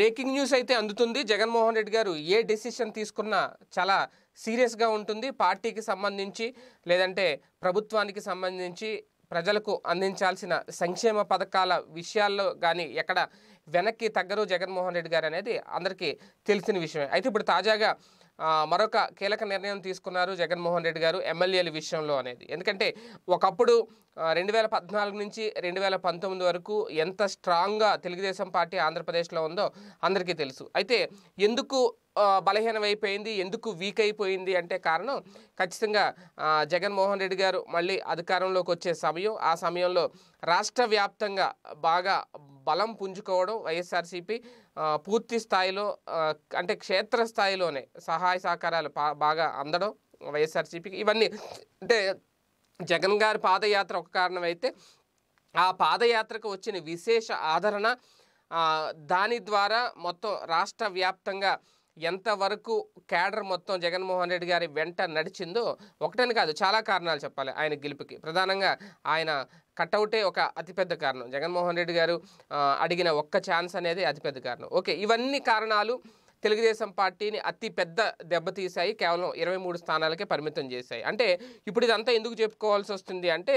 breaking news అయితే అందుతుంది జగన్మోహన్ రెడ్డి గారు ఏ డెసిషన్ తీసుకున్నా చాలా సీరియస్గా ఉంటుంది పార్టీకి సంబంధించి లేదంటే ప్రభుత్వానికి సంబంధించి ప్రజలకు అందించాల్సిన సంక్షేమ పథకాల విషయాల్లో కానీ ఎక్కడ వెనక్కి తగ్గరు జగన్మోహన్ రెడ్డి గారు అనేది అందరికీ తెలిసిన విషయమే అయితే ఇప్పుడు తాజాగా మరొక కీలక నిర్ణయం తీసుకున్నారు జగన్మోహన్ రెడ్డి గారు ఎమ్మెల్యేల విషయంలో అనేది ఎందుకంటే ఒకప్పుడు రెండు వేల పద్నాలుగు నుంచి రెండు వేల పంతొమ్మిది వరకు ఎంత స్ట్రాంగ్గా తెలుగుదేశం పార్టీ ఆంధ్రప్రదేశ్లో ఉందో అందరికీ తెలుసు అయితే ఎందుకు బలహీనమైపోయింది ఎందుకు వీక్ అయిపోయింది అంటే కారణం ఖచ్చితంగా జగన్మోహన్ రెడ్డి గారు మళ్ళీ అధికారంలోకి వచ్చే సమయం ఆ సమయంలో రాష్ట్ర వ్యాప్తంగా బాగా బలం పుంజుకోవడం వైఎస్ఆర్సీపీ పూర్తి స్థాయిలో అంటే క్షేత్రస్థాయిలోనే సహాయ సహకారాలు బాగా అందడం వైఎస్ఆర్సీపీకి ఇవన్నీ అంటే జగన్ గారి పాదయాత్ర ఒక కారణం అయితే ఆ పాదయాత్రకు వచ్చిన విశేష ఆదరణ దాని ద్వారా మొత్తం రాష్ట్ర వ్యాప్తంగా ఎంతవరకు క్యాడర్ మొత్తం జగన్మోహన్ రెడ్డి గారి వెంట నడిచిందో ఒకటని కాదు చాలా కారణాలు చెప్పాలి ఆయన గెలుపుకి ప్రధానంగా ఆయన కట్అవుటే ఒక అతిపెద్ద కారణం జగన్మోహన్ రెడ్డి గారు అడిగిన ఒక్క ఛాన్స్ అనేది అతిపెద్ద కారణం ఓకే ఇవన్నీ కారణాలు తెలుగుదేశం పార్టీని అతి పెద్ద దెబ్బతీశాయి కేవలం ఇరవై మూడు స్థానాలకే పరిమితం చేశాయి అంటే ఇప్పుడు ఇదంతా ఎందుకు చెప్పుకోవాల్సి వస్తుంది అంటే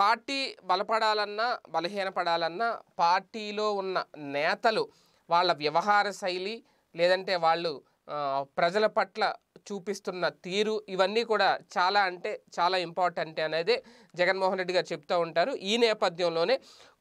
పార్టీ బలపడాలన్నా బలహీనపడాలన్నా పార్టీలో ఉన్న నేతలు వాళ్ళ వ్యవహార శైలి లేదంటే వాళ్ళు ప్రజల పట్ల చూపిస్తున్న తీరు ఇవన్నీ కూడా చాలా అంటే చాలా ఇంపార్టెంట్ అనేది జగన్మోహన్ రెడ్డి గారు చెప్తూ ఉంటారు ఈ నేపథ్యంలోనే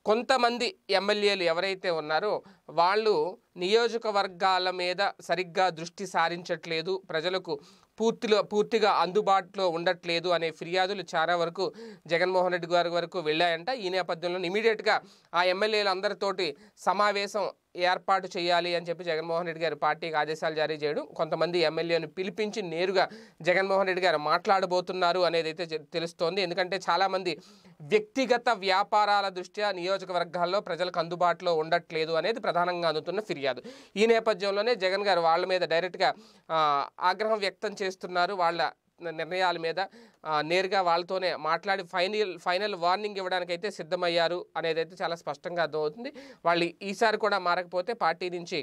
కొంతమంది ఎమ్మెల్యేలు ఎవరైతే ఉన్నారో వాళ్ళు నియోజకవర్గాల మీద సరిగ్గా దృష్టి సారించట్లేదు ప్రజలకు పూర్తిలో పూర్తిగా అందుబాటులో ఉండట్లేదు అనే ఫిర్యాదులు చాలా వరకు జగన్మోహన్ రెడ్డి గారి వరకు వెళ్ళాయంట ఈ నేపథ్యంలో ఇమీడియట్గా ఆ ఎమ్మెల్యేలందరితోటి సమావేశం ఏర్పాటు చేయాలి అని చెప్పి జగన్మోహన్ రెడ్డి గారు పార్టీకి ఆదేశాలు జారీ చేయడం కొంతమంది ఎమ్మెల్యేను పిలిపించి నేరుగా జగన్మోహన్ రెడ్డి గారు మాట్లాడబోతున్నారు అనేది అయితే తెలుస్తోంది ఎందుకంటే చాలామంది వ్యక్తిగత వ్యాపారాల దృష్ట్యా నియోజకవర్గాల్లో ప్రజలకు అందుబాటులో ఉండట్లేదు అనేది ప్రధాన ప్రధానంగా అందుతున్న ఫిర్యాదు ఈ నేపథ్యంలోనే జగన్ గారు వాళ్ళ మీద డైరెక్ట్గా ఆగ్రహం వ్యక్తం చేస్తున్నారు వాళ్ళ నిర్ణయాల మీద నేరుగా వాళ్ళతోనే మాట్లాడి ఫైనల్ ఫైనల్ వార్నింగ్ ఇవ్వడానికైతే సిద్ధమయ్యారు అనేది అయితే చాలా స్పష్టంగా అర్థమవుతుంది వాళ్ళు ఈసారి కూడా మారకపోతే పార్టీ నుంచి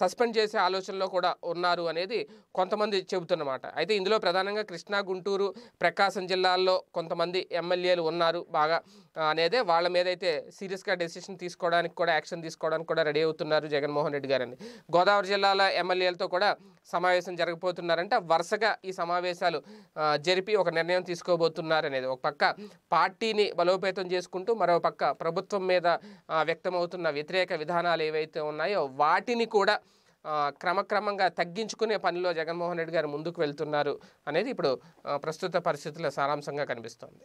సస్పెండ్ చేసే ఆలోచనలో కూడా ఉన్నారు అనేది కొంతమంది చెబుతున్నమాట అయితే ఇందులో ప్రధానంగా కృష్ణా గుంటూరు ప్రకాశం జిల్లాల్లో కొంతమంది ఎమ్మెల్యేలు ఉన్నారు బాగా అనేదే వాళ్ళ మీద అయితే సీరియస్గా డెసిషన్ తీసుకోవడానికి కూడా యాక్షన్ తీసుకోవడానికి కూడా రెడీ అవుతున్నారు జగన్మోహన్ రెడ్డి గారని గోదావరి జిల్లాల ఎమ్మెల్యేలతో కూడా సమావేశం జరగబోతున్నారంటే వరుసగా ఈ సమావేశాలు జరిపి ఒక నిర్ణయం తీసుకోబోతున్నారనేది ఒక పక్క పార్టీని బలోపేతం చేసుకుంటూ మరో పక్క ప్రభుత్వం మీద వ్యక్తమవుతున్న వ్యతిరేక విధానాలు ఏవైతే ఉన్నాయో వాటిని కూడా క్రమక్రమంగా తగ్గించుకునే పనిలో జగన్మోహన్ రెడ్డి గారు ముందుకు వెళ్తున్నారు అనేది ఇప్పుడు ప్రస్తుత పరిస్థితుల సారాంశంగా కనిపిస్తోంది